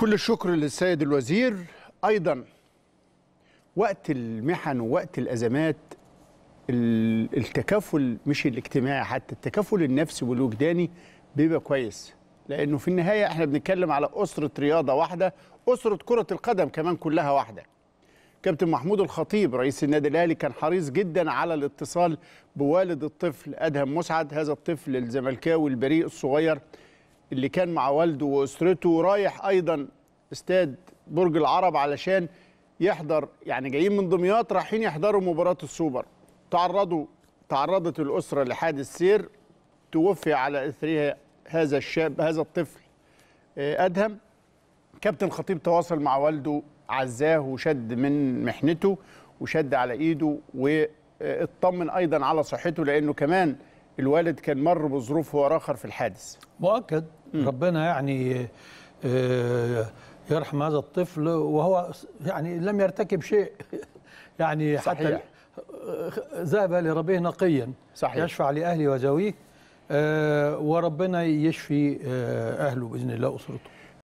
كل الشكر للسيد الوزير ايضا وقت المحن ووقت الازمات التكافل مش الاجتماعي حتى التكافل النفسي والوجداني بيبقى كويس لانه في النهايه احنا بنتكلم على اسره رياضه واحده اسره كره القدم كمان كلها واحده كابتن محمود الخطيب رئيس النادي الاهلي كان حريص جدا على الاتصال بوالد الطفل ادهم مسعد هذا الطفل الزملكاوي البريء الصغير اللي كان مع والده واسرته رايح ايضا استاد برج العرب علشان يحضر يعني جايين من دمياط رايحين يحضروا مباراه السوبر تعرضوا تعرضت الاسره لحادث سير توفي على اثرها هذا الشاب هذا الطفل آه، ادهم كابتن خطيب تواصل مع والده عزاه وشد من محنته وشد على ايده واطمن آه، ايضا على صحته لانه كمان الوالد كان مر بظروف هو آخر في الحادث مؤكد م. ربنا يعني آه، يرحم هذا الطفل وهو يعني لم يرتكب شيء يعني صحيح. حتى ذهب لربه نقيا صحيح. يشفع لأهله وزويه آه، وربنا يشفي آه، أهله بإذن الله أسرته